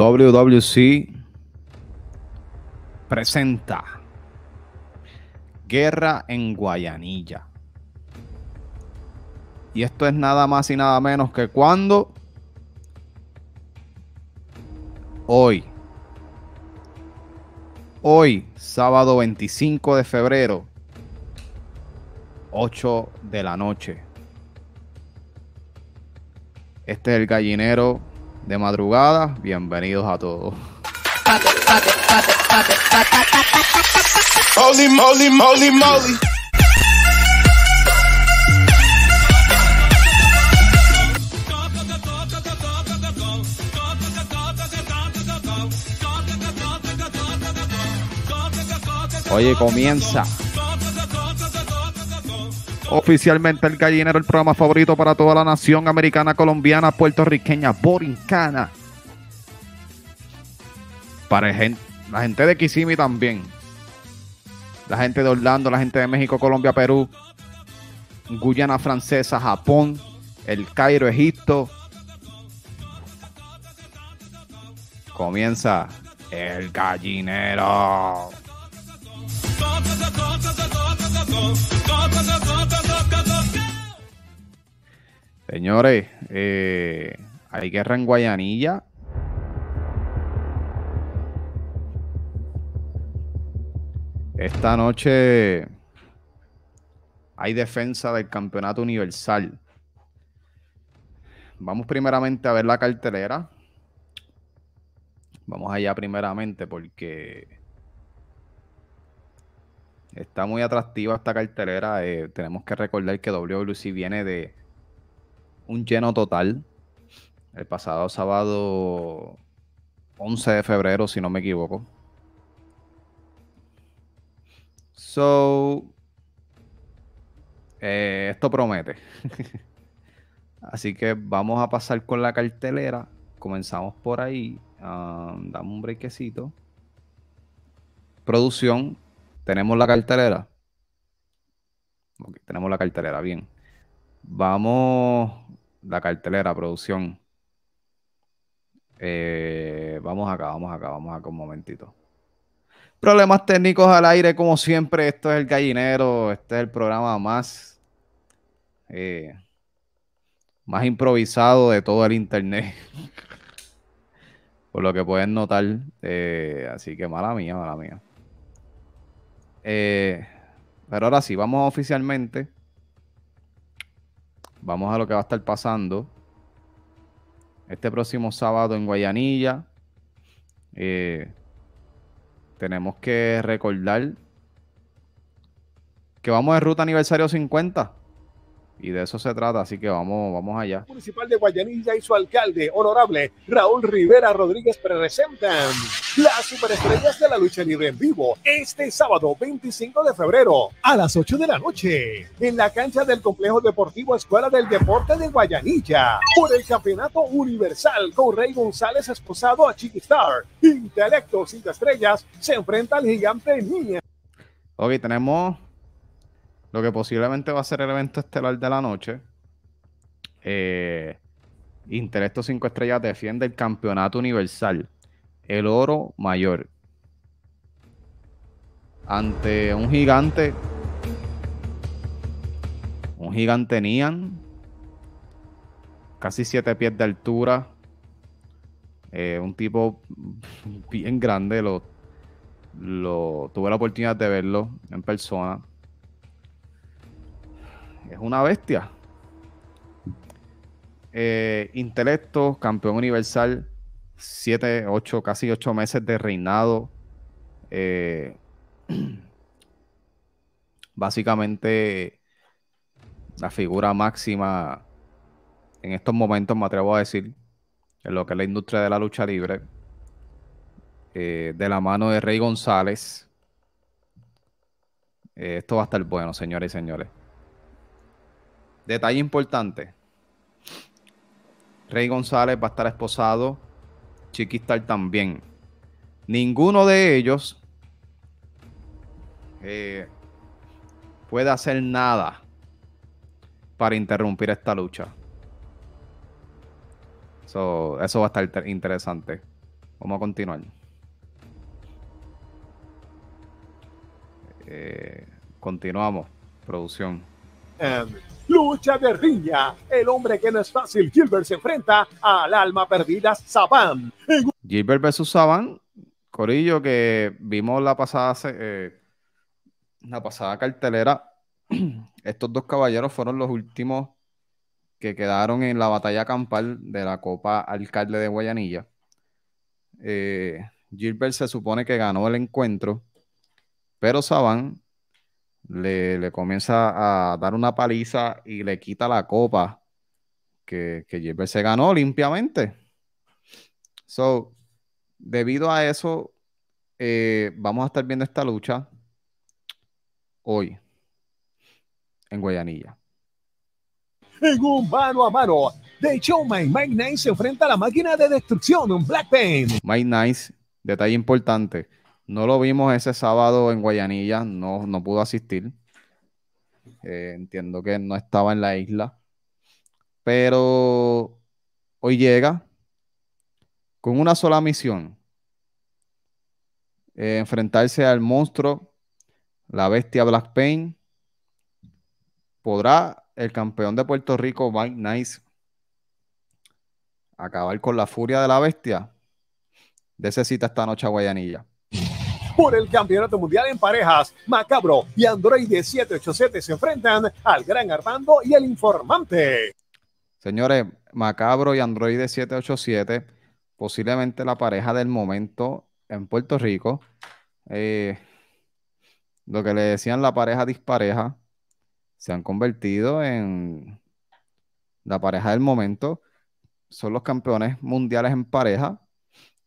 WWC presenta Guerra en Guayanilla. Y esto es nada más y nada menos que cuando hoy, hoy, sábado 25 de febrero, 8 de la noche. Este es el gallinero de madrugada. Bienvenidos a todos. Oye, comienza oficialmente el gallinero, el programa favorito para toda la nación americana, colombiana, puertorriqueña, borincana. Para la gente de kissimi también. La gente de Orlando, la gente de México, Colombia, Perú, Guyana Francesa, Japón, El Cairo, Egipto. Comienza el gallinero. Señores, eh, hay guerra en Guayanilla. Esta noche hay defensa del campeonato universal. Vamos primeramente a ver la cartelera. Vamos allá primeramente porque Está muy atractiva esta cartelera. Eh, tenemos que recordar que WC viene de un lleno total. El pasado sábado 11 de febrero, si no me equivoco. So, eh, esto promete. Así que vamos a pasar con la cartelera. Comenzamos por ahí. Damos ah, dame un brequecito. Producción tenemos la cartelera. tenemos la cartelera, bien. Vamos, la cartelera, producción. Eh, vamos acá, vamos acá, vamos acá un momentito. Problemas técnicos al aire, como siempre. Esto es el gallinero, este es el programa más, eh, más improvisado de todo el internet. Por lo que pueden notar. Eh, así que mala mía, mala mía. Eh, pero ahora sí, vamos oficialmente. Vamos a lo que va a estar pasando. Este próximo sábado en Guayanilla. Eh, tenemos que recordar que vamos de ruta aniversario 50. Y de eso se trata, así que vamos, vamos allá. Municipal de Guayanilla y su alcalde, honorable Raúl Rivera Rodríguez, presentan las superestrellas de la lucha libre en vivo este sábado 25 de febrero a las 8 de la noche en la cancha del Complejo Deportivo Escuela del Deporte de Guayanilla por el Campeonato Universal con Rey González esposado a Star. Intelecto Cinco Estrellas se enfrenta al gigante Niña. Ok, tenemos lo que posiblemente va a ser el evento estelar de la noche. Eh, 5 Estrellas defiende el campeonato universal, el oro mayor, ante un gigante, un gigante Nian, casi 7 pies de altura, eh, un tipo bien grande, lo, lo, tuve la oportunidad de verlo en persona es una bestia. Eh, intelecto, campeón universal, 7, 8, casi ocho meses de reinado. Eh, básicamente, la figura máxima en estos momentos, me atrevo a decir, en lo que es la industria de la lucha libre, eh, de la mano de Rey González. esto va a estar bueno, señores y señores. Detalle importante. Rey González va a estar esposado. Chiquistar también. Ninguno de ellos eh, puede hacer nada para interrumpir esta lucha. eso va a estar interesante. Vamos a continuar. Eh, continuamos. Producción. Um, lucha de riña. El hombre que no es fácil, Gilbert, se enfrenta al alma perdida, Saban. Gilbert vs Saban, Corillo, que vimos la pasada, eh, la pasada cartelera. Estos dos caballeros fueron los últimos que quedaron en la batalla campal de la Copa Alcalde de Guayanilla. Eh, Gilbert se supone que ganó el encuentro, pero Saban le, comienza a dar una paliza y le quita la copa que, que se ganó limpiamente. So, debido a eso, eh, vamos a estar viendo esta lucha hoy en Guayanilla. En un mano a mano, de Showman Mike Nice se enfrenta a la máquina de destrucción, un Black Pain. Mike Nice, detalle importante, no lo vimos ese sábado en Guayanilla, no, pudo asistir. Eh, entiendo que no estaba en la isla. Pero hoy llega con una sola misión. Eh, enfrentarse al monstruo, la bestia Black Pain. ¿Podrá el campeón de Puerto Rico, Mike Nice, acabar con la furia de la bestia? De cita esta noche a Guayanilla por el Campeonato Mundial en Parejas. Macabro y Android 787 se enfrentan al Gran Armando y el Informante. Señores, Macabro y Android 787, posiblemente la pareja del momento en Puerto Rico. Eh, lo que le decían la pareja dispareja, se han convertido en la pareja del momento. Son los campeones mundiales en pareja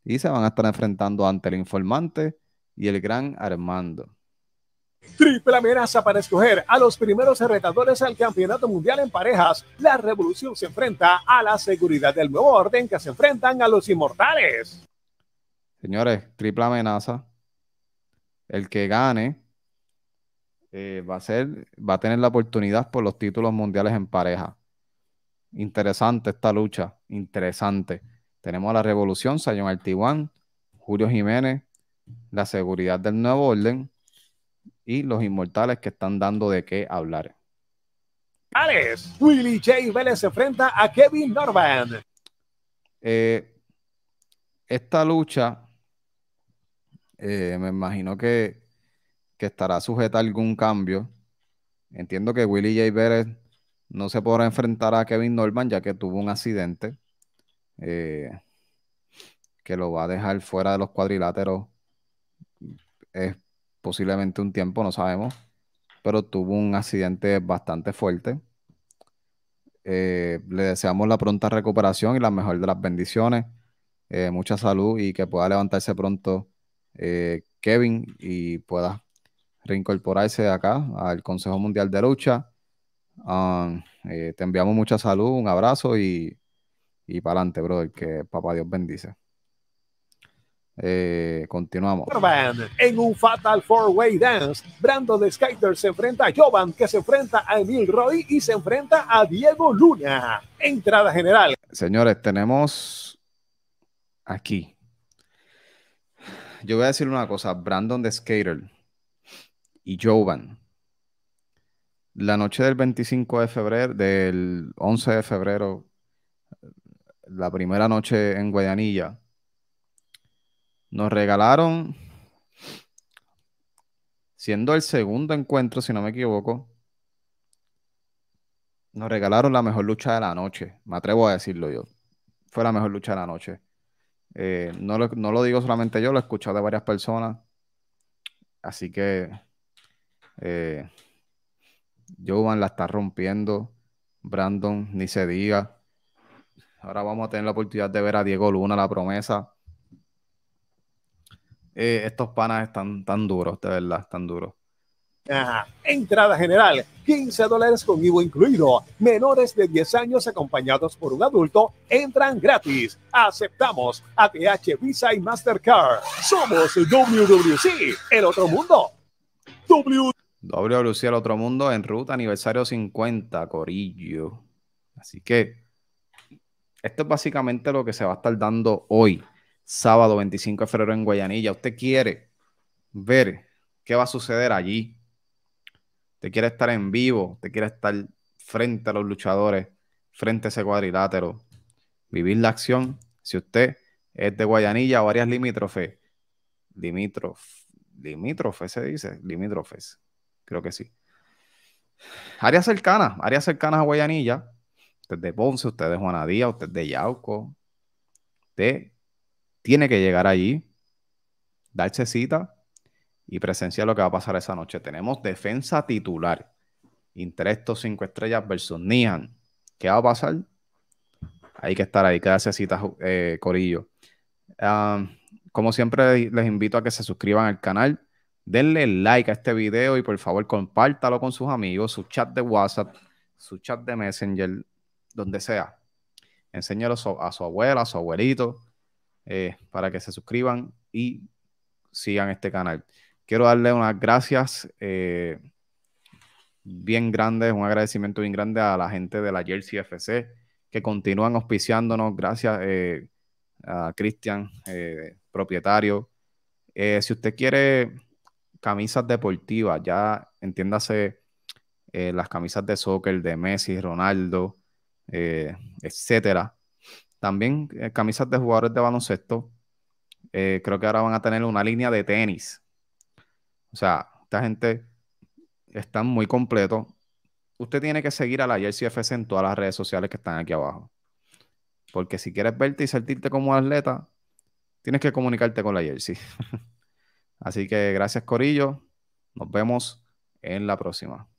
y se van a estar enfrentando ante el informante y el gran Armando. Triple amenaza para escoger a los primeros retadores al Campeonato Mundial en parejas. La revolución se enfrenta a la seguridad del nuevo orden que se enfrentan a los inmortales. Señores, triple amenaza. El que gane eh, va, a tener la oportunidad por los títulos mundiales en pareja. Interesante esta lucha, interesante. Tenemos a la Revolución, Sayón Altiguán, Julio Jiménez, la seguridad del nuevo orden y los inmortales que están dando de qué hablar. Alex, Willy J. Vélez se enfrenta a Kevin Norman. Eh, esta lucha, eh, me imagino que, que, estará sujeta a algún cambio. Entiendo que Willy J. Vélez no se podrá enfrentar a Kevin Norman ya que tuvo un accidente eh, que lo va a dejar fuera de los cuadriláteros es posiblemente un tiempo, no sabemos, pero tuvo un accidente bastante fuerte. Eh, le deseamos la pronta recuperación y la mejor de las bendiciones, eh, mucha salud y que pueda levantarse pronto eh, Kevin y pueda reincorporarse acá al Consejo Mundial de Lucha. Ah, te enviamos mucha salud, un abrazo y, y para adelante, brother, que papá Dios bendice. Eh, continuamos. En un Fatal Four Way Dance, Brandon de Skater se enfrenta a Jovan, que se enfrenta a Emil Roy y se enfrenta a Diego Luna. Entrada general. Señores, tenemos aquí. Yo voy a decir una cosa: Brandon de Skater y Jovan. La noche del 25 de febrero, del 11 de febrero, la primera noche en Guayanilla nos regalaron, siendo el segundo encuentro, si no me equivoco, nos regalaron la mejor lucha de la noche. Me atrevo a decirlo yo. Fue la mejor lucha de la noche. Eh, no, lo, digo solamente yo, lo he escuchado de varias personas. Así que eh, Jovan la está rompiendo. Brandon, ni se diga. Ahora vamos a tener la oportunidad de ver a Diego Luna, la promesa. Eh, estos panas están tan duros, de verdad, están duros. Entrada general, 15 dólares con Ivo incluido. Menores de 10 años acompañados por un adulto entran gratis. Aceptamos ATH, Visa y Mastercard. Somos WWC, el otro mundo. W WWC, el otro mundo, en ruta, aniversario 50, Corillo. Así que esto es básicamente lo que se va a estar dando hoy sábado 25 de febrero en Guayanilla. Usted quiere ver qué va a suceder allí. Usted quiere estar en vivo, usted quiere estar frente a los luchadores, frente a ese cuadrilátero, vivir la acción. Si usted es de Guayanilla o áreas limítrofes, limítrofes, limítrofes se dice, limítrofes, creo que sí. Áreas cercanas, áreas cercanas a Guayanilla, usted de Ponce, usted de Juanadía, usted de Yauco, de tiene que llegar allí, darse cita y presenciar lo que va a pasar esa noche. Tenemos defensa titular. Interestos 5 estrellas versus Nihan. ¿Qué va a pasar? Hay que estar ahí, que cita, eh, Corillo. Ah, como siempre, les invito a que se suscriban al canal. Denle like a este video y por favor compártalo con sus amigos, su chat de WhatsApp, su chat de Messenger, donde sea. Enséñalo a su abuela, a su abuelito, eh, para que se suscriban y sigan este canal. Quiero darle unas gracias eh, bien grandes, un agradecimiento bien grande a la gente de la Jersey FC que continúan auspiciándonos. Gracias eh, a Cristian, propietario. si usted quiere camisas deportivas, ya entiéndase las camisas de soccer de Messi, Ronaldo, etcétera también eh, camisas de jugadores de baloncesto. Eh, creo que ahora van a tener una línea de tenis. O sea, esta gente está muy completo. Usted tiene que seguir a la Jersey FC en todas las redes sociales que están aquí abajo. Porque si quieres verte y sentirte como atleta, tienes que comunicarte con la Jersey. Así que gracias, Corillo. Nos vemos en la próxima.